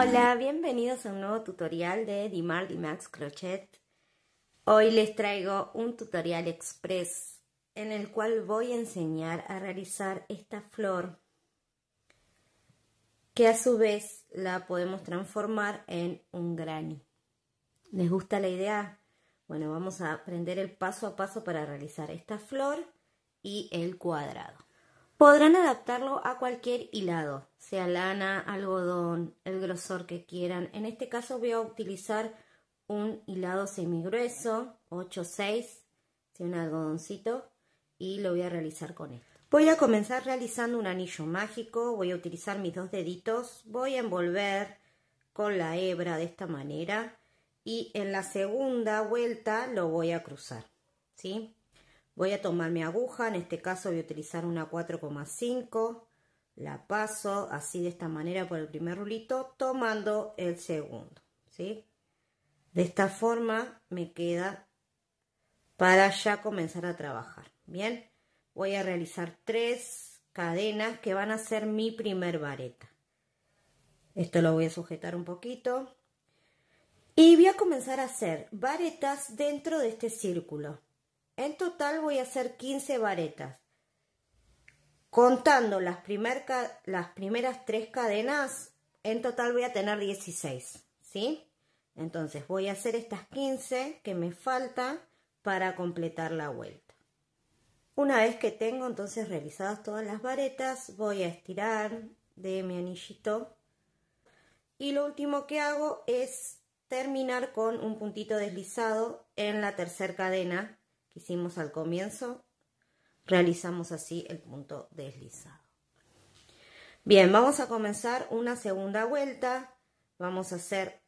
Hola, bienvenidos a un nuevo tutorial de Dimar Dimax Crochet. Hoy les traigo un tutorial express en el cual voy a enseñar a realizar esta flor que a su vez la podemos transformar en un granny. ¿Les gusta la idea? Bueno, vamos a aprender el paso a paso para realizar esta flor y el cuadrado. Podrán adaptarlo a cualquier hilado, sea lana, algodón, el grosor que quieran. En este caso voy a utilizar un hilado semigrueso, 8-6, un algodoncito, y lo voy a realizar con él. Voy a comenzar realizando un anillo mágico, voy a utilizar mis dos deditos, voy a envolver con la hebra de esta manera y en la segunda vuelta lo voy a cruzar, ¿sí? Voy a tomar mi aguja, en este caso voy a utilizar una 4,5, la paso así de esta manera por el primer rulito, tomando el segundo, De esta forma me queda para ya comenzar a trabajar, ¿bien? Voy a realizar tres cadenas que van a ser mi primer vareta. Esto lo voy a sujetar un poquito. Y voy a comenzar a hacer varetas dentro de este círculo. En total voy a hacer 15 varetas. Contando las, primeras tres cadenas, en total voy a tener 16, ¿sí? Entonces voy a hacer estas 15 que me falta para completar la vuelta. Una vez que tengo entonces realizadas todas las varetas, voy a estirar de mi anillito. Y lo último que hago es terminar con un puntito deslizado en la tercera cadena que hicimos al comienzo, realizamos así el punto deslizado. Bien, vamos a comenzar una segunda vuelta. Vamos a hacer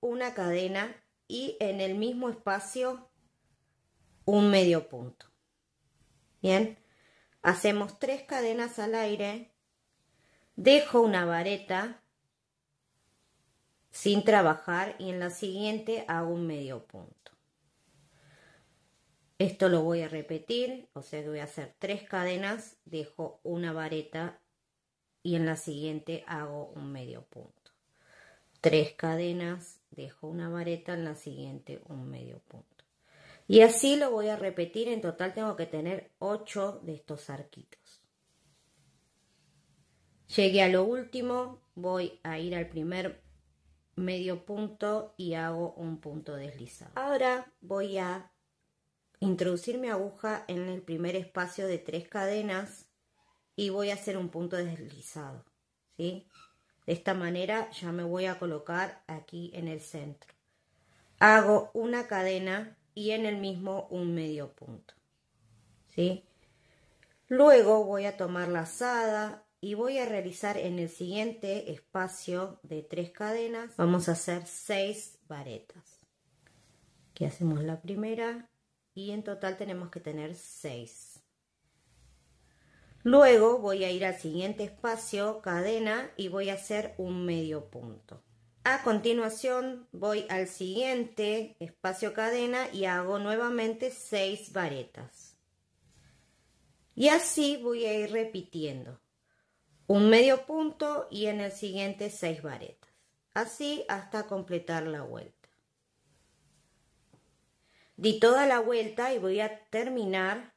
una cadena y en el mismo espacio un medio punto. Bien, hacemos tres cadenas al aire. Dejo una vareta sin trabajar y en la siguiente hago un medio punto. Esto lo voy a repetir, o sea que voy a hacer tres cadenas, dejo una vareta y en la siguiente hago un medio punto. Tres cadenas, dejo una vareta, en la siguiente un medio punto. Y así lo voy a repetir, en total tengo que tener ocho de estos arquitos. Llegué a lo último, voy a ir al primer medio punto y hago un punto deslizado. Ahora voy a introducir mi aguja en el primer espacio de tres cadenas y voy a hacer un punto deslizado, De esta manera ya me voy a colocar aquí en el centro. Hago una cadena y en el mismo un medio punto, Luego voy a tomar la lazada y voy a realizar en el siguiente espacio de tres cadenas, vamos a hacer seis varetas. Aquí hacemos la primera, y en total tenemos que tener 6 luego voy a ir al siguiente espacio cadena y voy a hacer un medio punto a continuación voy al siguiente espacio cadena y hago nuevamente seis varetas y así voy a ir repitiendo un medio punto y en el siguiente seis varetas así hasta completar la vuelta Di toda la vuelta y voy a terminar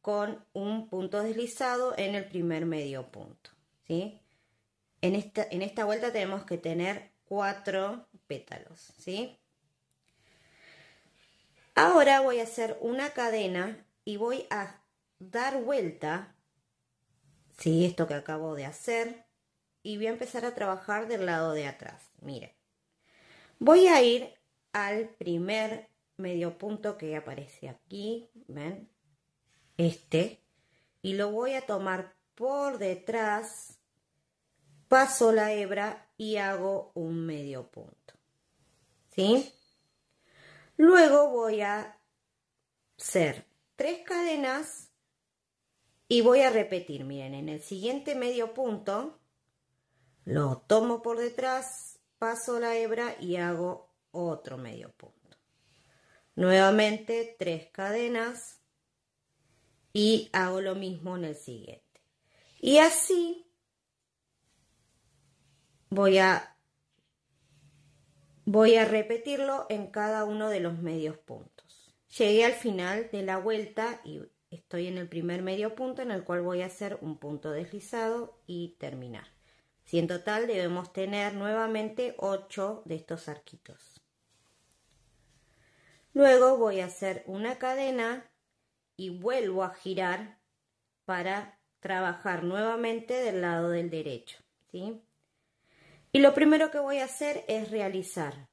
con un punto deslizado en el primer medio punto. ¿sí? En, esta, en esta vuelta tenemos que tener cuatro pétalos. ¿sí? Ahora voy a hacer una cadena y voy a dar vuelta. ¿sí? Esto que acabo de hacer. Y voy a empezar a trabajar del lado de atrás. mire Voy a ir al primer medio punto que aparece aquí, ¿ven? Este. Y lo voy a tomar por detrás, paso la hebra y hago un medio punto. ¿Sí? Luego voy a hacer tres cadenas y voy a repetir. Miren, en el siguiente medio punto lo tomo por detrás, paso la hebra y hago otro medio punto. Nuevamente tres cadenas y hago lo mismo en el siguiente. Y así voy a, voy a repetirlo en cada uno de los medios puntos. Llegué al final de la vuelta y estoy en el primer medio punto en el cual voy a hacer un punto deslizado y terminar. Si en total debemos tener nuevamente 8 de estos arquitos. Luego voy a hacer una cadena y vuelvo a girar para trabajar nuevamente del lado del derecho. ¿sí? Y lo primero que voy a hacer es realizar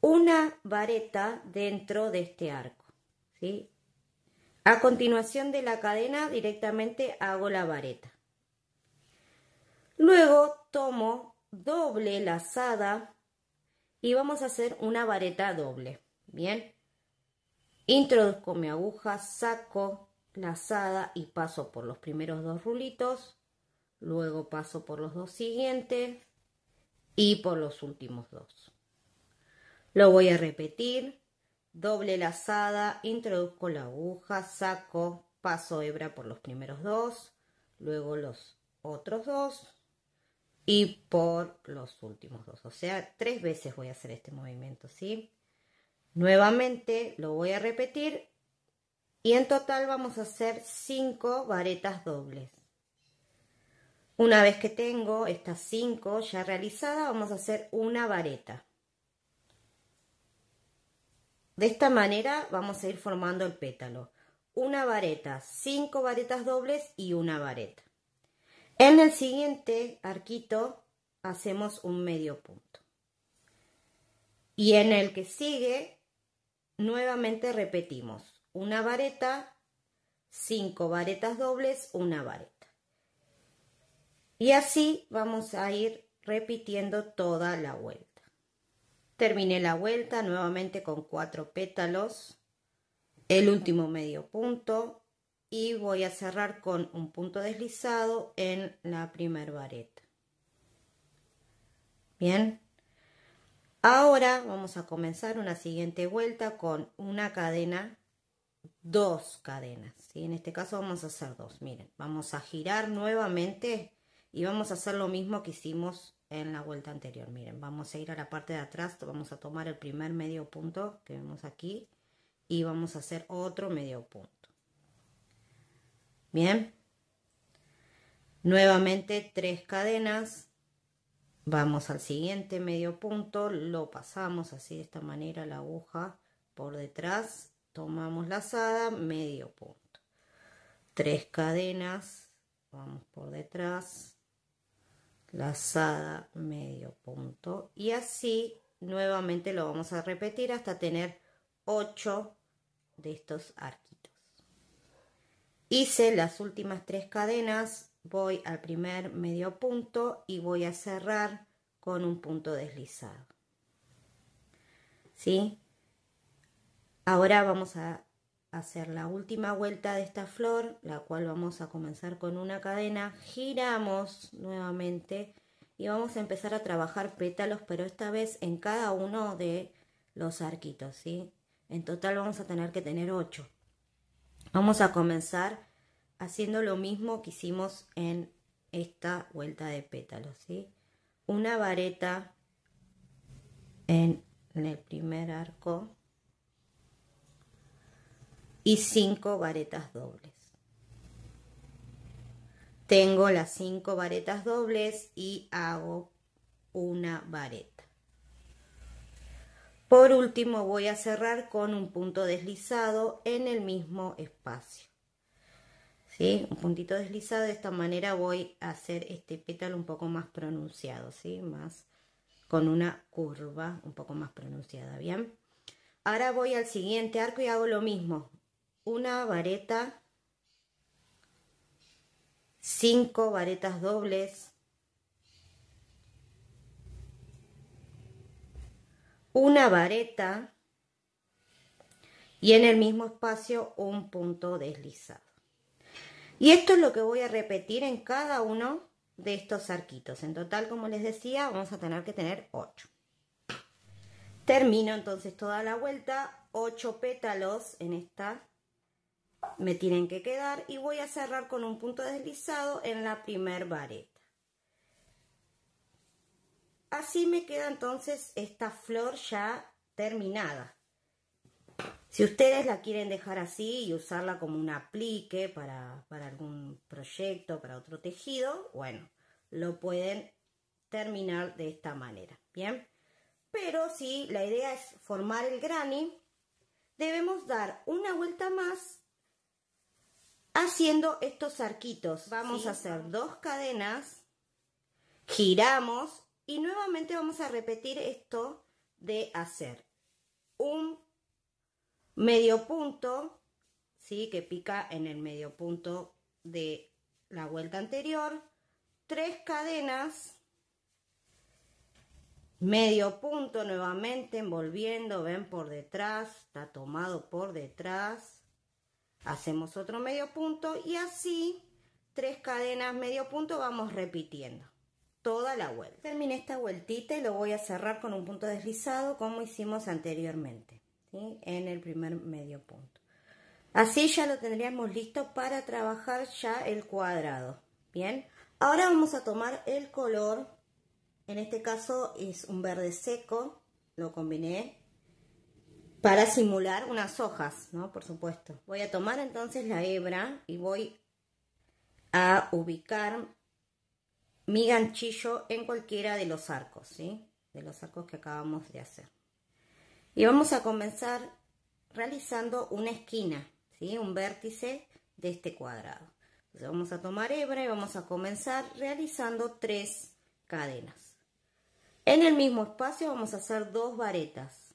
una vareta dentro de este arco. ¿sí? A continuación de la cadena directamente hago la vareta. Luego tomo doble lazada y vamos a hacer una vareta doble. Bien. Introduzco mi aguja, saco lazada y paso por los primeros dos rulitos, luego paso por los dos siguientes y por los últimos dos. Lo voy a repetir, doble lazada, introduzco la aguja, saco, paso hebra por los primeros dos, luego los otros dos y por los últimos dos. O sea, tres veces voy a hacer este movimiento, ¿sí? Nuevamente lo voy a repetir y en total vamos a hacer 5 varetas dobles. Una vez que tengo estas 5 ya realizadas, vamos a hacer una vareta. De esta manera vamos a ir formando el pétalo. Una vareta, 5 varetas dobles y una vareta. En el siguiente arquito hacemos un medio punto. Y en el que sigue Nuevamente repetimos, una vareta, cinco varetas dobles, una vareta. Y así vamos a ir repitiendo toda la vuelta. Terminé la vuelta nuevamente con cuatro pétalos, el último medio punto y voy a cerrar con un punto deslizado en la primer vareta. Bien, Ahora vamos a comenzar una siguiente vuelta con una cadena, dos cadenas. y En este caso vamos a hacer dos. Miren, vamos a girar nuevamente y vamos a hacer lo mismo que hicimos en la vuelta anterior. Miren, vamos a ir a la parte de atrás, vamos a tomar el primer medio punto que vemos aquí y vamos a hacer otro medio punto. Bien. Nuevamente tres cadenas Vamos al siguiente medio punto, lo pasamos así de esta manera la aguja por detrás, tomamos lazada, medio punto. Tres cadenas, vamos por detrás, lazada, medio punto. Y así nuevamente lo vamos a repetir hasta tener 8 de estos arquitos. Hice las últimas tres cadenas, voy al primer medio punto y voy a cerrar con un punto deslizado. ¿Sí? Ahora vamos a hacer la última vuelta de esta flor, la cual vamos a comenzar con una cadena, giramos nuevamente y vamos a empezar a trabajar pétalos, pero esta vez en cada uno de los arquitos, ¿sí? En total vamos a tener que tener 8. Vamos a comenzar haciendo lo mismo que hicimos en esta vuelta de pétalos, ¿sí? Una vareta en el primer arco y cinco varetas dobles. Tengo las cinco varetas dobles y hago una vareta. Por último voy a cerrar con un punto deslizado en el mismo espacio. Un puntito deslizado, de esta manera voy a hacer este pétalo un poco más pronunciado, ¿sí? Más con una curva un poco más pronunciada, ¿bien? Ahora voy al siguiente arco y hago lo mismo. Una vareta, cinco varetas dobles, una vareta y en el mismo espacio un punto deslizado. Y esto es lo que voy a repetir en cada uno de estos arquitos. En total, como les decía, vamos a tener que tener 8. Termino entonces toda la vuelta, 8 pétalos en esta me tienen que quedar y voy a cerrar con un punto deslizado en la primer vareta. Así me queda entonces esta flor ya terminada. Si ustedes la quieren dejar así y usarla como un aplique para, algún proyecto, para otro tejido, bueno, lo pueden terminar de esta manera, ¿bien? Pero si la idea es formar el granny, debemos dar una vuelta más haciendo estos arquitos. Vamos a hacer dos cadenas, giramos y nuevamente vamos a repetir esto de hacer un medio punto, ¿sí? que pica en el medio punto de la vuelta anterior, tres cadenas, medio punto nuevamente envolviendo, ven por detrás, está tomado por detrás, hacemos otro medio punto y así tres cadenas medio punto vamos repitiendo toda la vuelta. Terminé esta vueltita y lo voy a cerrar con un punto deslizado como hicimos anteriormente en el primer medio punto. Así ya lo tendríamos listo para trabajar ya el cuadrado. Bien, ahora vamos a tomar el color, en este caso es un verde seco, lo combiné para simular unas hojas, ¿no? Por supuesto. Voy a tomar entonces la hebra y voy a ubicar mi ganchillo en cualquiera de los arcos, ¿sí? De los arcos que acabamos de hacer. Y vamos a comenzar realizando una esquina, ¿sí? un vértice de este cuadrado. Entonces vamos a tomar hebra y vamos a comenzar realizando tres cadenas. En el mismo espacio vamos a hacer dos varetas.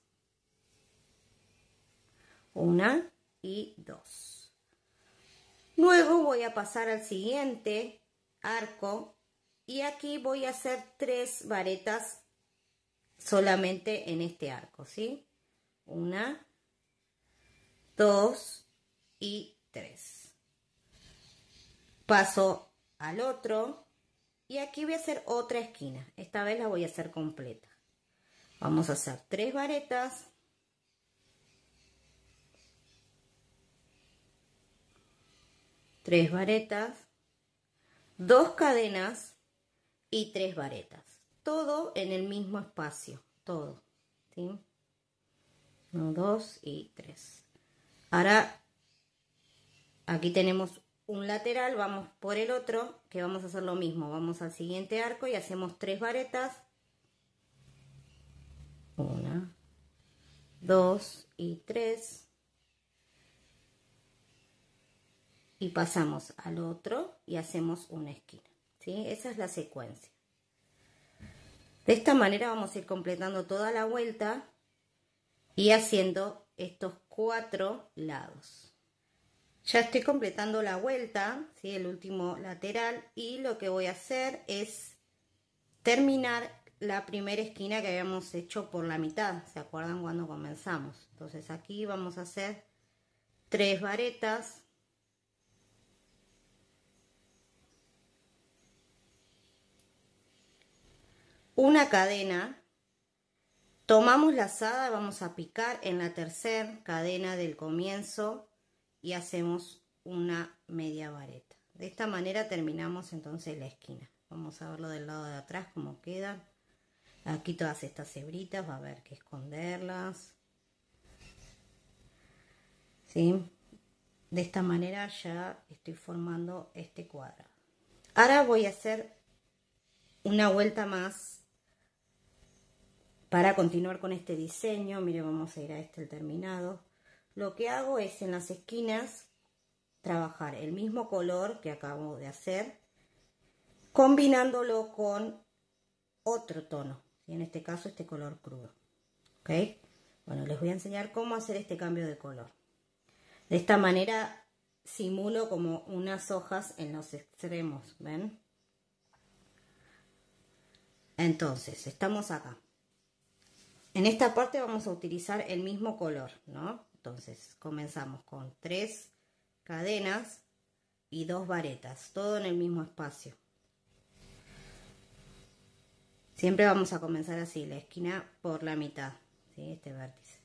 Una y dos. Luego voy a pasar al siguiente arco y aquí voy a hacer tres varetas solamente en este arco, ¿sí? Una, dos y tres. Paso al otro y aquí voy a hacer otra esquina. Esta vez la voy a hacer completa. Vamos a hacer tres varetas. Tres varetas, dos cadenas y tres varetas. Todo en el mismo espacio, todo. ¿sí? 1, 2 y 3. Ahora aquí tenemos un lateral, vamos por el otro, que vamos a hacer lo mismo. Vamos al siguiente arco y hacemos tres varetas. 1, 2 y 3. y pasamos al otro y hacemos una esquina. ¿sí? Esa es la secuencia. De esta manera vamos a ir completando toda la vuelta y haciendo estos cuatro lados. Ya estoy completando la vuelta, ¿sí? el último lateral, y lo que voy a hacer es terminar la primera esquina que habíamos hecho por la mitad, ¿se acuerdan cuando comenzamos? Entonces aquí vamos a hacer tres varetas. Una cadena Tomamos la asada, vamos a picar en la tercera cadena del comienzo y hacemos una media vareta. De esta manera terminamos entonces la esquina. Vamos a verlo del lado de atrás cómo queda. Aquí todas estas hebritas va a haber que esconderlas. De esta manera ya estoy formando este cuadro. Ahora voy a hacer una vuelta más para continuar con este diseño, mire, vamos a ir a este el terminado. Lo que hago es en las esquinas trabajar el mismo color que acabo de hacer, combinándolo con otro tono, y en este caso este color crudo. ¿Ok? Bueno, les voy a enseñar cómo hacer este cambio de color. De esta manera simulo como unas hojas en los extremos, ¿ven? Entonces, estamos acá. En esta parte vamos a utilizar el mismo color, ¿no? Entonces comenzamos con tres cadenas y dos varetas, todo en el mismo espacio. Siempre vamos a comenzar así, la esquina por la mitad, ¿sí? este vértice.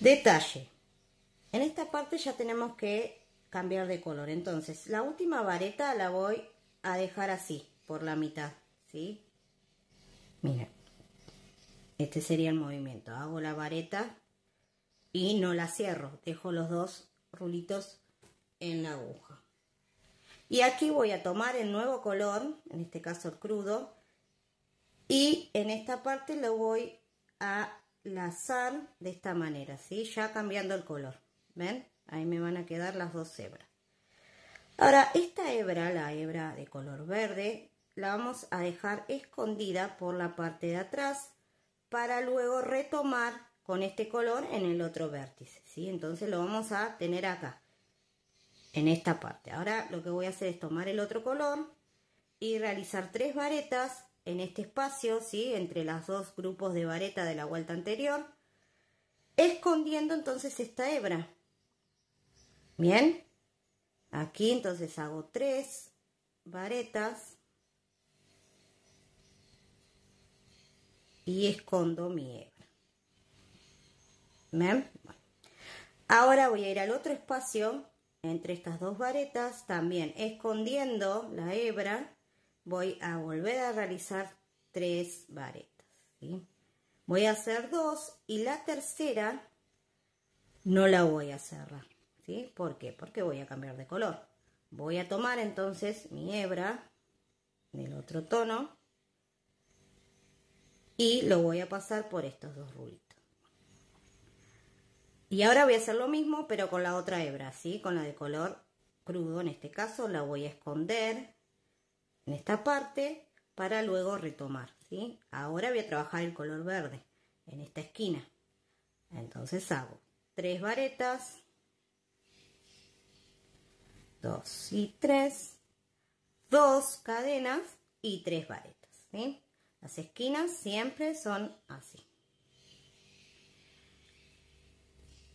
Detalle. En esta parte ya tenemos que cambiar de color. Entonces, la última vareta la voy a dejar así, por la mitad, ¿sí? Mira, este sería el movimiento. Hago la vareta y no la cierro. Dejo los dos rulitos en la aguja. Y aquí voy a tomar el nuevo color, en este caso el crudo, y en esta parte lo voy a lazar de esta manera, ¿sí? Ya cambiando el color, ¿ven? Ahí me van a quedar las dos hebras. Ahora, esta hebra, la hebra de color verde, la vamos a dejar escondida por la parte de atrás para luego retomar con este color en el otro vértice, ¿sí? Entonces lo vamos a tener acá, en esta parte. Ahora lo que voy a hacer es tomar el otro color y realizar tres varetas en este espacio, ¿sí? Entre los dos grupos de vareta de la vuelta anterior, escondiendo entonces esta hebra. Bien, aquí entonces hago tres varetas y escondo mi hebra. ¿Ven? Ahora voy a ir al otro espacio entre estas dos varetas, también escondiendo la hebra, voy a volver a realizar tres varetas. Voy a hacer dos y la tercera no la voy a cerrar. ¿sí? ¿Por qué? Porque voy a cambiar de color. Voy a tomar entonces mi hebra del otro tono y lo voy a pasar por estos dos rulitos. Y ahora voy a hacer lo mismo pero con la otra hebra, ¿sí? Con la de color crudo en este caso la voy a esconder en esta parte para luego retomar, ¿sí? Ahora voy a trabajar el color verde en esta esquina. Entonces hago tres varetas, dos y tres, dos cadenas y tres varetas, ¿sí? Las esquinas siempre son así.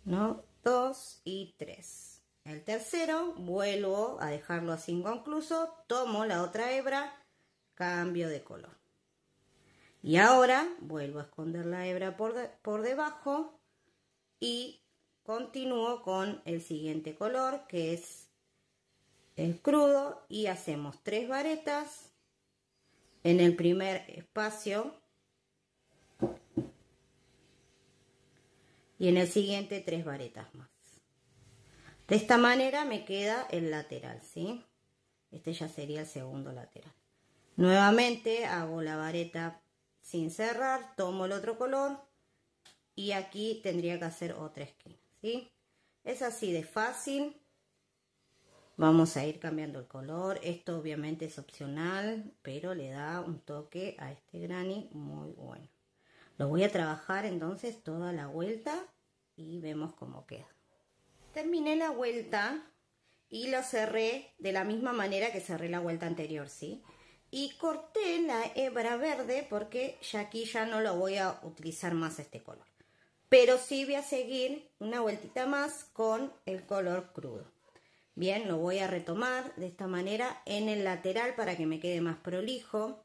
¿No? Dos y tres. El tercero vuelvo a dejarlo así inconcluso, tomo la otra hebra, cambio de color. Y ahora vuelvo a esconder la hebra por, por debajo y continúo con el siguiente color que es el crudo y hacemos tres varetas en el primer espacio y en el siguiente tres varetas más. De esta manera me queda el lateral, ¿sí? Este ya sería el segundo lateral. Nuevamente hago la vareta sin cerrar, tomo el otro color y aquí tendría que hacer otra esquina, ¿sí? Es así de fácil Vamos a ir cambiando el color. Esto obviamente es opcional, pero le da un toque a este granny muy bueno. Lo voy a trabajar entonces toda la vuelta y vemos cómo queda. Terminé la vuelta y lo cerré de la misma manera que cerré la vuelta anterior, ¿sí? Y corté la hebra verde porque ya aquí ya no lo voy a utilizar más este color. Pero sí voy a seguir una vueltita más con el color crudo. Bien, lo voy a retomar de esta manera en el lateral para que me quede más prolijo.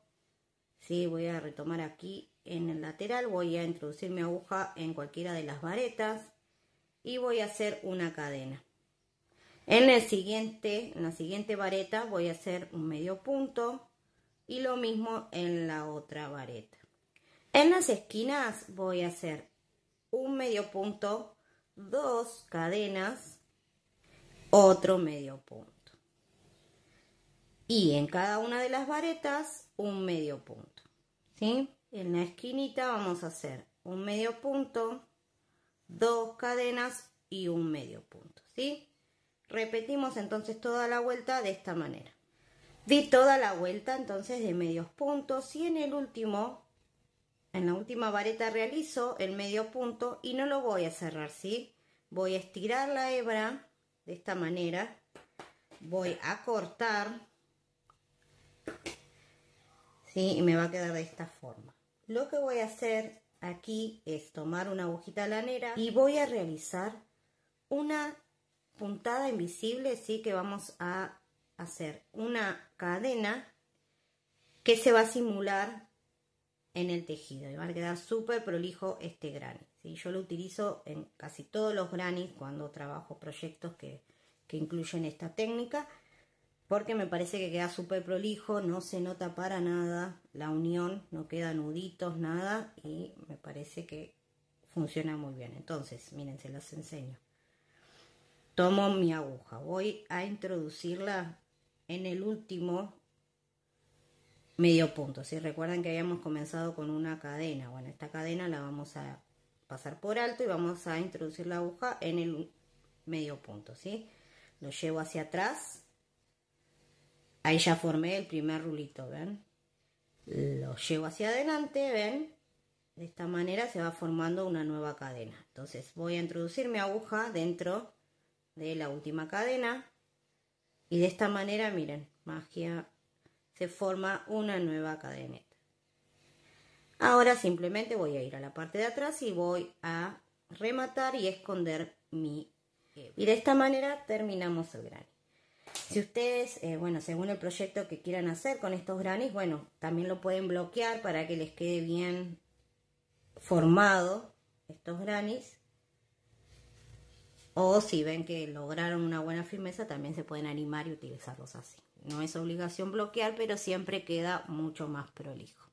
Sí, voy a retomar aquí en el lateral, voy a introducir mi aguja en cualquiera de las varetas y voy a hacer una cadena. En, el siguiente, en la siguiente vareta voy a hacer un medio punto y lo mismo en la otra vareta. En las esquinas voy a hacer un medio punto, dos cadenas otro medio punto. Y en cada una de las varetas un medio punto. ¿sí? En la esquinita vamos a hacer un medio punto, dos cadenas y un medio punto. ¿sí? Repetimos entonces toda la vuelta de esta manera. Di toda la vuelta entonces de medios puntos y en el último, en la última vareta realizo el medio punto y no lo voy a cerrar, ¿sí? Voy a estirar la hebra de esta manera voy a cortar y me va a quedar de esta forma lo que voy a hacer aquí es tomar una agujita lanera y voy a realizar una puntada invisible así que vamos a hacer una cadena que se va a simular en el tejido y va a quedar súper prolijo este grano. Yo lo utilizo en casi todos los granis cuando trabajo proyectos que, incluyen esta técnica porque me parece que queda súper prolijo, no se nota para nada la unión, no queda nuditos, nada, y me parece que funciona muy bien. Entonces, miren, se los enseño. Tomo mi aguja, voy a introducirla en el último medio punto. Si recuerdan que habíamos comenzado con una cadena, bueno, esta cadena la vamos a pasar por alto y vamos a introducir la aguja en el medio punto, ¿sí? Lo llevo hacia atrás. Ahí ya formé el primer rulito, ¿ven? Lo llevo hacia adelante, ¿ven? De esta manera se va formando una nueva cadena. Entonces voy a introducir mi aguja dentro de la última cadena. Y de esta manera, miren, magia, se forma una nueva cadena. Ahora simplemente voy a ir a la parte de atrás y voy a rematar y esconder mi eh, Y de esta manera terminamos el granny. Si ustedes, eh, bueno, según el proyecto que quieran hacer con estos granis, bueno, también lo pueden bloquear para que les quede bien formado estos granis. O si ven que lograron una buena firmeza, también se pueden animar y utilizarlos así. No es obligación bloquear, pero siempre queda mucho más prolijo.